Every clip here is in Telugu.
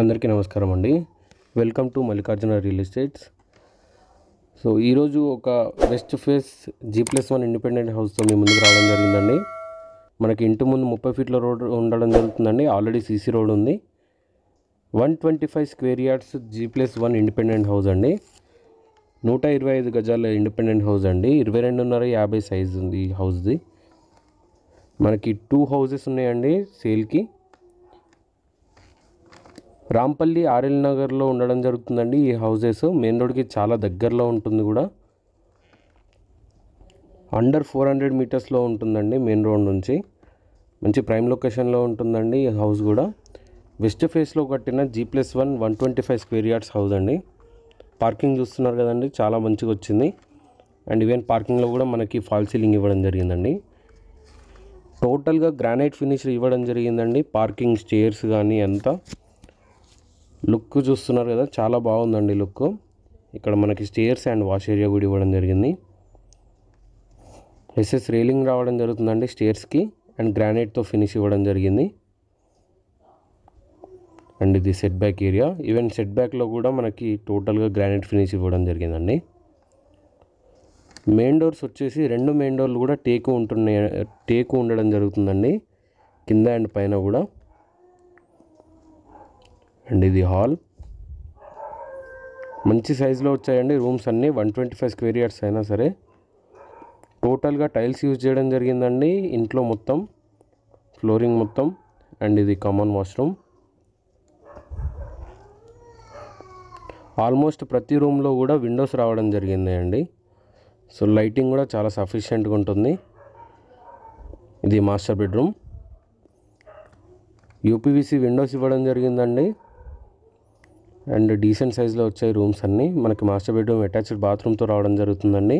అందరికీ నమస్కారం అండి welcome to Mallikarjuna real estates so ఈరోజు ఒక west face G plus one independent హౌస్తో మీ ముందుకు రావడం జరిగిందండి మనకి ఇంటి ముందు ముప్పై ఫీట్ల రోడ్ ఉండడం జరుగుతుందండి ఆల్రెడీ సీసీ రోడ్ ఉంది one twenty five square yards G plus one independent house అండి నూట ఇరవై ఐదు గజాల ఇండిపెండెంట్ హౌస్ అండి ఇరవై రెండున్నర యాభై సైజ్ ఉంది ఈ హౌస్ది మనకి టూ హౌజెస్ ఉన్నాయండి సేల్కి రాంపల్లి ఆర్ఎల్ నగర్లో ఉండడం జరుగుతుందండి ఈ హౌజెస్ మెయిన్ రోడ్కి చాలా దగ్గరలో ఉంటుంది కూడా అండర్ ఫోర్ హండ్రెడ్ మీటర్స్లో ఉంటుందండి మెయిన్ రోడ్ నుంచి మంచి ప్రైమ్ లొకేషన్లో ఉంటుందండి ఈ హౌస్ కూడా వెస్ట్ ఫేస్లో కట్టిన G plus one one twenty five square yards house అండి పార్కింగ్ చూస్తున్నారు కదండి చాలా మంచిగా వచ్చింది అండ్ ఈవెన్ పార్కింగ్లో కూడా మనకి ఫాల్ సీలింగ్ ఇవ్వడం జరిగిందండి టోటల్గా గ్రానైట్ ఫినిష్ ఇవ్వడం జరిగిందండి పార్కింగ్ స్టేర్స్ కానీ అంతా లుక్ చూస్తున్నారు కదా చాలా బాగుందండి లుక్ ఇక్కడ మనకి స్టేర్స్ అండ్ వాష్ ఏరియా కూడా ఇవ్వడం జరిగింది ఎస్ఎస్ రేలింగ్ రావడం జరుగుతుందండి స్టేర్స్కి అండ్ గ్రానైట్తో ఫినిష్ ఇవ్వడం జరిగింది అండ్ ఇది set back area even set బ్యాక్లో కూడా మనకి టోటల్గా గ్రానైట్ ఫినిష్ ఇవ్వడం జరిగిందండి మెయిన్ డోర్స్ వచ్చేసి రెండు మెయిన్ డోర్లు కూడా టేకు ఉంటున్నాయి టేకు ఉండడం జరుగుతుందండి కింద అండ్ పైన కూడా అండ్ ఇది హాల్ మంచి సైజులో వచ్చాయండి రూమ్స్ అన్నీ one twenty five square yards అయినా సరే టోటల్గా టైల్స్ యూజ్ చేయడం జరిగిందండి ఇంట్లో మొత్తం ఫ్లోరింగ్ మొత్తం అండ్ ఇది కామన్ వాష్రూమ్ ఆల్మోస్ట్ ప్రతి రూమ్లో కూడా విండోస్ రావడం జరిగింది అండి సో లైటింగ్ కూడా చాలా సఫిషియెంట్గా ఉంటుంది ఇది మాస్టర్ బెడ్రూమ్ యూపీవీసీ విండోస్ ఇవ్వడం జరిగిందండి అండ్ డీసెంట్ సైజ్లో వచ్చాయి రూమ్స్ అన్నీ మనకి మాస్టర్ బెడ్రూమ్ అటాచ్డ్ బాత్రూమ్తో రావడం జరుగుతుందండి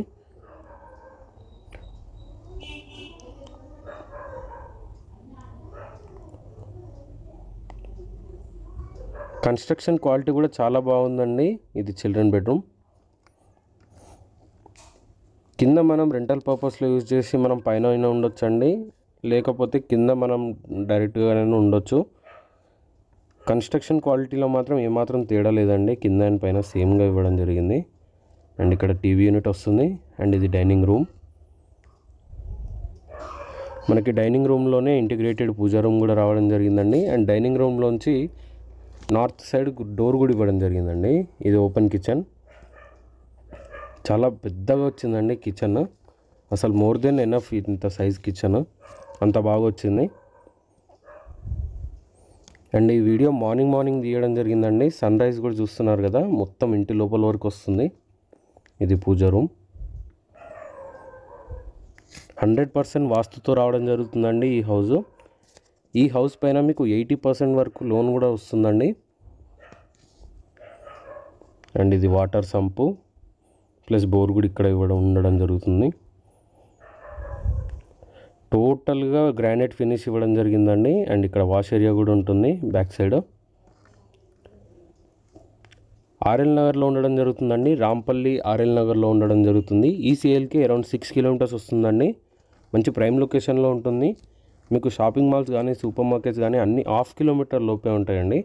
కన్స్ట్రక్షన్ క్వాలిటీ కూడా చాలా బాగుందండి ఇది చిల్డ్రన్ బెడ్రూమ్ కింద మనం రెంటల్ పర్పస్లో యూజ్ చేసి మనం పైన అయినా ఉండొచ్చండి లేకపోతే కింద మనం డైరెక్ట్గానైనా ఉండొచ్చు కన్స్ట్రక్షన్ క్వాలిటీలో మాత్రం ఏమాత్రం తేడా లేదండి కింద అండ్ పైన సేమ్గా ఇవ్వడం జరిగింది అండ్ ఇక్కడ టీవీ యూనిట్ వస్తుంది అండ్ ఇది డైనింగ్ రూమ్ మనకి డైనింగ్ రూమ్లోనే ఇంటిగ్రేటెడ్ పూజా రూమ్ కూడా రావడం జరిగిందండి అండ్ డైనింగ్ రూమ్లోంచి నార్త్ సైడ్ డోర్ కూడా ఇవ్వడం జరిగిందండి ఇది ఓపెన్ కిచెన్ చాలా పెద్దగా వచ్చిందండి కిచెన్ అసలు మోర్ దెన్ ఎనఫ్ ఇంత సైజ్ కిచెన్ అంత బాగా వచ్చింది అండ్ ఈ వీడియో మార్నింగ్ మార్నింగ్ తీయడం జరిగిందండి సన్ రైజ్ కూడా చూస్తున్నారు కదా మొత్తం ఇంటి లోపల వరకు వస్తుంది ఇది పూజ రూమ్ హండ్రెడ్ పర్సెంట్ వాస్తుతో రావడం జరుగుతుందండి ఈ హౌస్ ఈ హౌస్ పైన మీకు ఎయిటీ పర్సెంట్ వరకు లోన్ కూడా వస్తుందండి అండ్ ఇది వాటర్ సంపు ప్లస్ బోర్ కూడా ఇక్కడ ఇవ్వడం ఉండడం జరుగుతుంది టోటల్గా గ్రానైట్ ఫినిష్ ఇవ్వడం జరిగిందండి అండ్ ఇక్కడ వాష్ ఏరియా కూడా ఉంటుంది బ్యాక్ సైడ్ ఆర్ఎల్ నగర్లో ఉండడం జరుగుతుందండి రాంపల్లి ఆర్ఎల్ నగర్లో ఉండడం జరుగుతుంది ఈ సేల్కి అరౌండ్ సిక్స్ కిలోమీటర్స్ వస్తుందండి మంచి ప్రైమ్ లొకేషన్లో ఉంటుంది మీకు షాపింగ్ మాల్స్ కానీ సూపర్ మార్కెట్స్ కానీ అన్ని హాఫ్ కిలోమీటర్ లోపే ఉంటాయండి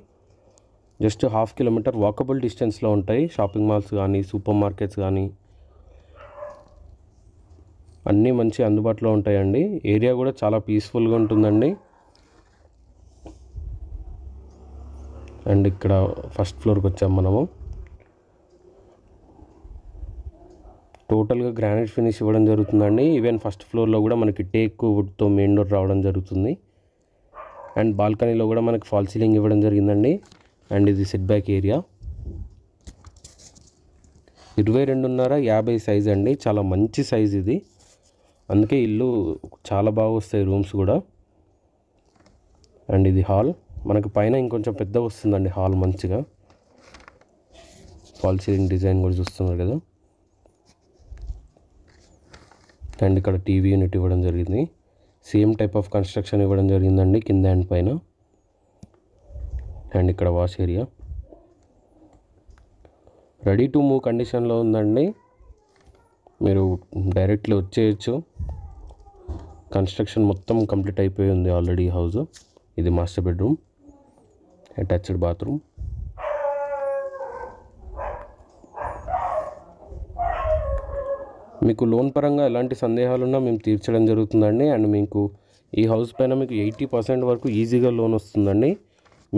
జస్ట్ హాఫ్ కిలోమీటర్ వాకబుల్ డిస్టెన్స్లో ఉంటాయి షాపింగ్ మాల్స్ కానీ సూపర్ మార్కెట్స్ కానీ అన్నీ మంచి అందుబాటులో ఉంటాయండి ఏరియా కూడా చాలా పీస్ఫుల్గా ఉంటుందండి అండ్ ఇక్కడ ఫస్ట్ ఫ్లోర్కి వచ్చాం మనము టోటల్గా గ్రానైట్ ఫినిష్ ఇవ్వడం జరుగుతుందండి ఈవెన్ ఫస్ట్ ఫ్లోర్లో కూడా మనకి టేక్ వుడ్తో మెయిన్ డోర్ రావడం జరుగుతుంది అండ్ బాల్కనీలో కూడా మనకి ఫాల్ సీలింగ్ ఇవ్వడం జరిగిందండి అండ్ ఇది సెట్ బ్యాక్ ఏరియా ఇరవై రెండున్నర యాభై సైజ్ అండి చాలా మంచి సైజ్ ఇది అందుకే ఇల్లు చాలా బాగా వస్తాయి రూమ్స్ కూడా అండ్ ఇది హాల్ మనకు పైన ఇంకొంచెం పెద్ద వస్తుందండి హాల్ మంచిగా ఫాల్ సీలింగ్ డిజైన్ కూడా చూస్తున్నారు కదా అండ్ ఇక్కడ టీవీ యూనిట్ ఇవ్వడం జరిగింది సేమ్ టైప్ ఆఫ్ కన్స్ట్రక్షన్ ఇవ్వడం జరిగిందండి కింద అండ్ పైన అండ్ ఇక్కడ wash area ready to move కండిషన్లో ఉందండి మీరు డైరెక్ట్లీ వచ్చేయచ్చు కన్స్ట్రక్షన్ మొత్తం కంప్లీట్ అయిపోయి ఉంది ఆల్రెడీ హౌస్ ఇది మాస్టర్ బెడ్రూమ్ అటాచ్డ్ బాత్రూమ్ మీకు లోన్ పరంగా ఎలాంటి సందేహాలు ఉన్నా మేము తీర్చడం జరుగుతుందండి అండ్ మీకు ఈ హౌస్ పైన మీకు ఎయిటీ పర్సెంట్ వరకు ఈజీగా లోన్ వస్తుందండి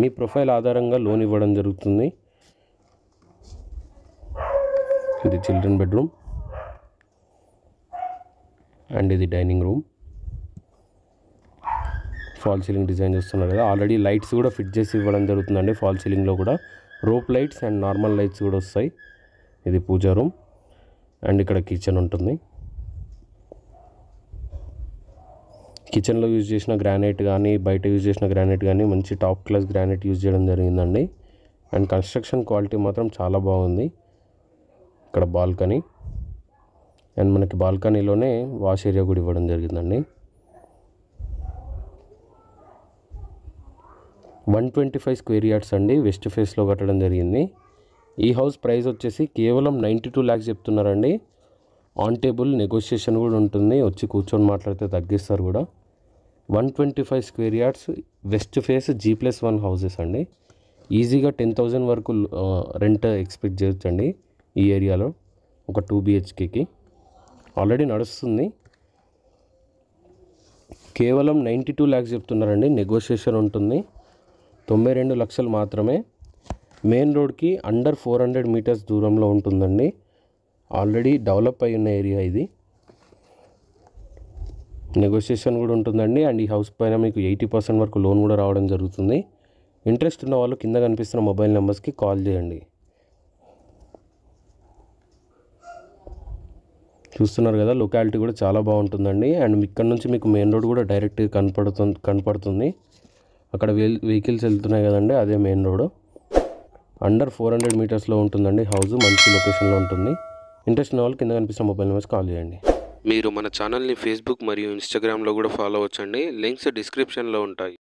మీ ప్రొఫైల్ ఆధారంగా లోన్ ఇవ్వడం జరుగుతుంది ఇది చిల్డ్రన్ బెడ్రూమ్ అండ్ ఇది dining room fall ceiling design చేస్తున్నారు కదా ఆల్రెడీ లైట్స్ కూడా ఫిట్ చేసి ఇవ్వడం జరుగుతుందండి ఫాల్ సీలింగ్లో కూడా rope lights and normal lights కూడా వస్తాయి ఇది పూజా రూమ్ అండ్ ఇక్కడ కిచెన్ ఉంటుంది కిచెన్లో యూజ్ చేసిన గ్రానైట్ కానీ బయట యూజ్ చేసిన గ్రానైట్ కానీ మంచి టాప్ క్లాస్ గ్రానైట్ యూజ్ చేయడం జరిగిందండి అండ్ కన్స్ట్రక్షన్ క్వాలిటీ మాత్రం చాలా బాగుంది ఇక్కడ బాల్కనీ అండ్ మనకి బాల్కనీలోనే వాష్ ఏరియా కూడా ఇవ్వడం జరిగిందండి one twenty five square yards అండి వెస్ట్ ఫేస్లో కట్టడం జరిగింది ఈ హౌస్ ప్రైస్ వచ్చేసి కేవలం నైంటీ టూ ల్యాక్స్ చెప్తున్నారండి ఆన్ టేబుల్ నెగోషియేషన్ కూడా ఉంటుంది వచ్చి కూర్చొని మాట్లాడితే తగ్గిస్తారు కూడా one twenty five square yards west face G plus one houses అండి ఈజీగా టెన్ థౌజండ్ వరకు రెంట్ ఎక్స్పెక్ట్ చేయొచ్చండి ఈ ఏరియాలో ఒక టూ బిహెచ్కేకి ఆల్రెడీ నడుస్తుంది కేవలం నైంటీ టూ ల్యాక్స్ చెప్తున్నారండి నెగోషియేషన్ ఉంటుంది తొంభై రెండు లక్షలు మాత్రమే మెయిన్ రోడ్కి అండర్ ఫోర్ హండ్రెడ్ మీటర్స్ దూరంలో ఉంటుందండి ఆల్రెడీ డెవలప్ అయి ఉన్న ఏరియా ఇది నెగోషియేషన్ కూడా ఉంటుందండి అండ్ ఈ హౌస్ పైన మీకు ఎయిటీ పర్సెంట్ వరకు లోన్ కూడా రావడం జరుగుతుంది ఇంట్రెస్ట్ ఉన్న వాళ్ళు కింద కనిపిస్తున్న మొబైల్ నెంబర్స్కి కాల్ చేయండి చూస్తున్నారు కదా లొకాలిటీ కూడా చాలా బాగుంటుందండి అండ్ ఇక్కడ నుంచి మీకు మెయిన్ రోడ్ కూడా డైరెక్ట్గా కనపడుతుంది కనపడుతుంది అక్కడ వెహికల్స్ వెళ్తున్నాయి కదండి అదే main road under four hundred మీటర్స్లో ఉంటుందండి హౌస్ మంచి లొకేషన్లో ఉంటుంది ఇంట్రెస్ట్ ఉన్న వాళ్ళు కింద కనిపిస్తున్న మొబైల్ నెంబర్స్ కాల్ చేయండి మీరు మన ఛానల్ని ఫేస్బుక్ మరియు ఇన్స్టాగ్రామ్లో కూడా ఫాలో అవ్వచ్చండి లింక్స్ డిస్క్రిప్షన్లో ఉంటాయి